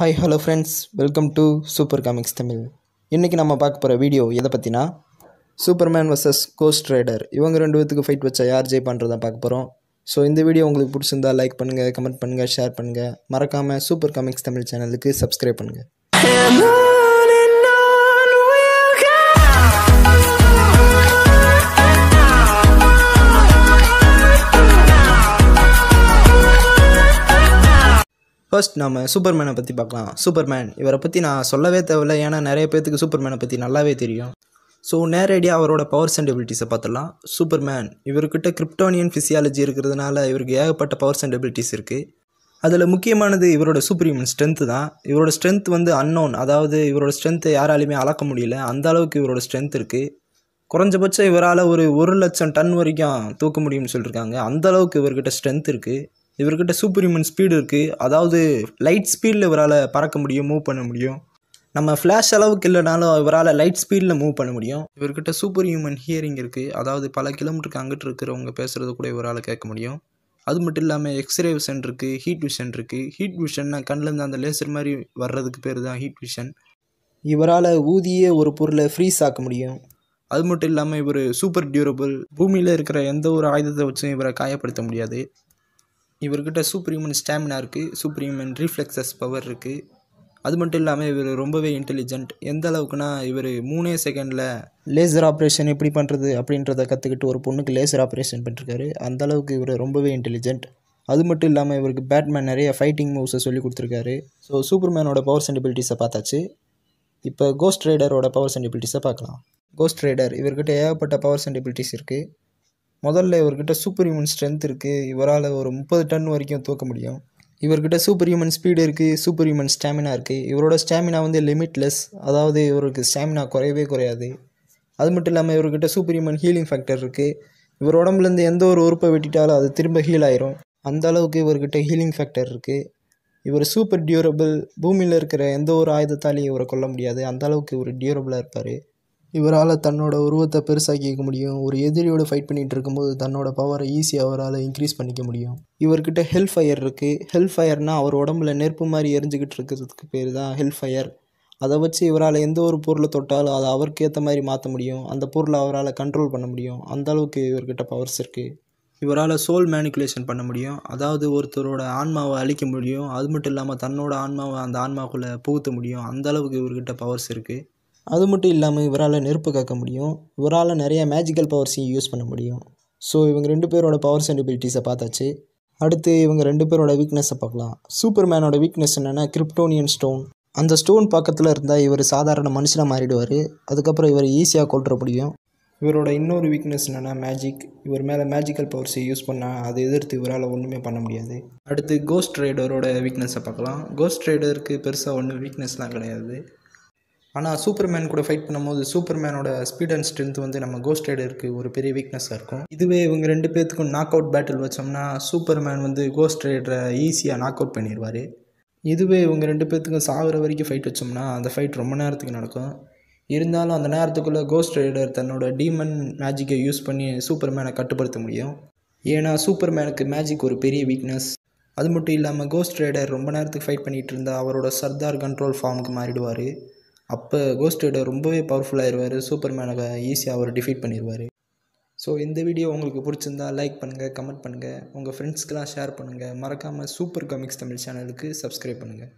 hi hello friends welcome to super comics Tamil இன்றைக்கி நம்ம பார்க்க போகிற வீடியோ எதை பற்றினா சூப்பர்மேன் வர்சஸ் கோஸ்ட் ரைடர் இவங்க ரெண்டு பேத்துக்கு ஃபைட் வச்சா யார் பண்ணுறதா பார்க்க போகிறோம் ஸோ இந்த வீடியோ உங்களுக்கு பிடிச்சிருந்தா லைக் பண்ணுங்கள் கமெண்ட் பண்ணுங்கள் ஷேர் பண்ணுங்கள் மறக்காமல் சூப்பர் காமிக்ஸ் தமிழ் சேனலுக்கு சப்ஸ்கிரைப் பண்ணுங்கள் ஃபர்ஸ்ட் நம்ம சூப்பர்மேனை பற்றி பார்க்கலாம் சூப்பர்மேன் இவரை பற்றி நான் சொல்லவே தேவையில்ல ஏன்னா நிறைய பேர்த்துக்கு சூப்பர்மேனை பற்றி நல்லாவே தெரியும் ஸோ நேரடியாக அவரோட பவர்ஸ் அண்ட் எபிலிட்டிஸை பார்த்துடலாம் சூப்பர்மேன் இவர்கிட்ட கிரிப்டோனியன் ஃபிசியாலஜி இருக்கிறதுனால இவருக்கு ஏகப்பட்ட பவர்ஸ் அண்ட் எபிலிட்டிஸ் இருக்குது அதில் முக்கியமானது இவரோட சூப்ரீமன் ஸ்ட்ரென்த்து தான் இவரோட ஸ்ட்ரென்த் வந்து அன்னோன் அதாவது இவரோட ஸ்ட்ரென்த்தை யாராலையுமே அளக்க முடியல அந்த அளவுக்கு இவரோட ஸ்ட்ரென்த் இருக்குது குறைஞ்சபட்சம் இவரால் ஒரு ஒரு லட்சம் டன் வரைக்கும் தூக்க முடியும்னு சொல்லியிருக்காங்க அந்தளவுக்கு இவர்கிட்ட ஸ்ட்ரென்த் இருக்குது இவர்கிட்ட சூப்பர் ஹியூமன் ஸ்பீடு இருக்குது அதாவது லைட் ஸ்பீடில் இவரால் பறக்க முடியும் மூவ் பண்ண முடியும் நம்ம ஃப்ளாஷ் அளவுக்கு இல்லைனாலும் இவரால் லைட் ஸ்பீடில் மூவ் பண்ண முடியும் இவர்கிட்ட சூப்பர் ஹியூமன் ஹியரிங் இருக்குது அதாவது பல கிலோமீட்டருக்கு அங்கிட்டு இருக்கிறவங்க பேசுகிறது கூட இவரால் கேட்க முடியும் அது மட்டும் இல்லாமல் எக்ஸ்ரே விஷன் இருக்குது ஹீட் விஷன் இருக்குது ஹீட் விஷன்னா கண்ணிலேருந்து அந்த லேசர் மாதிரி வர்றதுக்கு பேர் தான் ஹீட் விஷன் இவரால் ஊதியே ஒரு பொருளை ஃப்ரீஸ் ஆக்க முடியும் அது மட்டும் இல்லாமல் இவர் சூப்பர் டியூரபிள் பூமியில் இருக்கிற எந்த ஒரு ஆயுதத்தை வச்சும் இவரை காயப்படுத்த முடியாது இவர்கிட்ட சூப்பர் ஹியூமன் ஸ்டாமினா இருக்குது சூப்பர் ஹியூமன் ரீஃப்ளெக்ஸஸ் பவர் இருக்குது அது மட்டும் இல்லாமல் இவர் ரொம்பவே இன்டெலிஜென்ட் எந்த அளவுக்குனா இவர் மூணே செகண்டில் லேசர் ஆப்ரேஷன் எப்படி பண்ணுறது அப்படின்றத கற்றுக்கிட்டு ஒரு பொண்ணுக்கு லேசர் ஆப்ரேஷன் பண்ணிருக்காரு அந்த அளவுக்கு இவர் ரொம்பவே இன்டெலிஜென்ட் அது மட்டும் இல்லாமல் இவருக்கு பேட்மேன் நிறைய ஃபைட்டிங் மூவ்ஸை சொல்லி கொடுத்துருக்காரு ஸோ சூப்பர்மேனோட பவர் அண்ட் பார்த்தாச்சு இப்போ கோஸ்ட் ரைடரோட பவர் சென்டிபிலிட்டிஸை பார்க்கலாம் கோஸ்ட் ரைடர் இவர்கிட்ட ஏகப்பட்ட பவர் சென்டிபிலிட்டிஸ் இருக்குது முதல்ல இவர்கிட்ட சூப்பர் ஹியூமன் ஸ்ட்ரென்த் இருக்குது இவரால் ஒரு முப்பது டன் வரைக்கும் தூக்க முடியும் இவர்கிட்ட சூப்பர் ஹியூமன் ஸ்பீடு இருக்குது சூப்பர் ஹியூமன் ஸ்டாமினா இருக்குது இவரோட ஸ்டாமினா வந்து லிமிட்லெஸ் அதாவது இவருக்கு ஸ்டாமினா குறையவே குறையாது அது மட்டும் இல்லாமல் இவர்கிட்ட சூப்பர் ஹியூமன் ஹீலிங் ஃபேக்டர் இருக்குது இவர் உடம்புலேருந்து எந்த ஒரு உறுப்பை வெட்டிட்டாலும் அது திரும்ப ஹீல் ஆயிரும் அந்த அளவுக்கு இவர்கிட்ட ஹீலிங் ஃபேக்டர் இருக்குது இவர் சூப்பர் டியூரபிள் பூமியில் இருக்கிற எந்த ஒரு ஆயுதத்தாலையும் இவரை கொல்ல முடியாது அந்த அளவுக்கு இவர் டியூரபிளாக இருப்பார் இவரால் தன்னோட உருவத்தை பெருசாக்கிக்க முடியும் ஒரு எதிரியோட ஃபைட் பண்ணிகிட்டு இருக்கும்போது தன்னோட பவரை ஈஸியாக அவரால் இன்க்ரீஸ் பண்ணிக்க முடியும் இவர்கிட்ட ஹெல் ஃபயர் இருக்குது ஹெல் ஃபயர்னால் அவர் உடம்புல நெருப்பு மாதிரி எரிஞ்சுக்கிட்டு இருக்கிறதுக்கு பேர் தான் ஹெல் ஃபயர் அதை வச்சு இவரால் எந்த ஒரு பொருளை தொட்டாலும் அதை அவருக்கு ஏற்ற மாதிரி மாற்ற முடியும் அந்த பொருளை அவரால் கண்ட்ரோல் பண்ண முடியும் அந்தளவுக்கு இவர்கிட்ட பவர்ஸ் இருக்குது இவரால் சோல் மேனிகுலேஷன் பண்ண முடியும் அதாவது ஒருத்தரோட ஆன்மாவை அழிக்க முடியும் அது மட்டும் இல்லாமல் தன்னோட ஆன்மாவை அந்த ஆன்மாக்குள்ளே புகுத்த முடியும் அந்தளவுக்கு இவர்கிட்ட பவர்ஸ் இருக்குது அது மட்டும் இல்லாமல் இவரால் நெருப்பு காக்க முடியும் இவரால் நிறைய மேஜிக்கல் பவர்ஸையும் யூஸ் பண்ண முடியும் ஸோ இவங்க ரெண்டு பேரோட பவர்ஸ் அண்ட் பார்த்தாச்சு அடுத்து இவங்க ரெண்டு பேரோட வீக்னஸை பார்க்கலாம் சூப்பர் மேனோட வீக்னஸ் என்னென்னா கிரிப்டோனியன் ஸ்டோன் அந்த ஸ்டோன் பக்கத்தில் இருந்தால் இவர் சாதாரண மனுஷனாக மாறிடுவார் அதுக்கப்புறம் இவர் ஈஸியாக கொல்ற முடியும் இவரோட இன்னொரு வீக்னஸ் என்னென்னா மேஜிக் இவர் மேலே மேஜிக்கல் பவர்ஸை யூஸ் பண்ணால் அதை எதிர்த்து இவரால் ஒன்றுமே பண்ண முடியாது அடுத்து கோஸ்ட் ரைடரோட வீக்னஸை பார்க்கலாம் கோஸ்ட் ரைடருக்கு பெருசாக ஒன்றும் வீக்னஸ்லாம் கிடையாது ஆனால் சூப்பர்மேன் கூட ஃபைட் பண்ணும்போது சூப்பர்மேனோட ஸ்பீட் அண்ட் ஸ்ட்ரென்த் வந்து நம்ம கோஸ்ட் ரைடருக்கு ஒரு பெரிய வீக்னஸாக இருக்கும் இதுவே இவங்க ரெண்டு பேர்த்துக்கும் நாக் அவுட் பேட்டில் வச்சோம்னா சூப்பர்மேன் வந்து கோஸ்ட் ரைடரை ஈஸியாக நாக் அவுட் பண்ணிடுவார் இதுவே இவங்க ரெண்டு பேர்த்துக்கும் சாகிற வரைக்கும் ஃபைட் வச்சோம்னா அந்த ஃபைட் ரொம்ப நேரத்துக்கு நடக்கும் இருந்தாலும் அந்த நேரத்துக்குள்ளே கோஸ்ட் ரைடர் தன்னோட டீமன் மேஜிக்கை யூஸ் பண்ணி சூப்பர்மேனை கட்டுப்படுத்த முடியும் ஏன்னா சூப்பர்மேனுக்கு மேஜிக் ஒரு பெரிய வீக்னஸ் அது மட்டும் இல்லாமல் கோஸ்ட் ரைடர் ரொம்ப நேரத்துக்கு ஃபைட் பண்ணிகிட்டு இருந்தால் அவரோட சர்தார் கண்ட்ரோல் ஃபார்முக்கு மாறிடுவார் அப்போ கோஸ்ட் ரைடர் ரொம்பவே பவர்ஃபுல்லாகிடுவார் சூப்பர்மேனை ஈஸியாக அவர் டிஃபீட் பண்ணிடுவார் ஸோ இந்த வீடியோ உங்களுக்கு பிடிச்சிருந்தா லைக் பண்ணுங்கள் கமெண்ட் பண்ணுங்கள் உங்கள் ஃப்ரெண்ட்ஸ்க்கெலாம் ஷேர் பண்ணுங்கள் மறக்காமல் சூப்பர் காமிக்ஸ் தமிழ் சேனலுக்கு சப்ஸ்கிரைப் பண்ணுங்கள்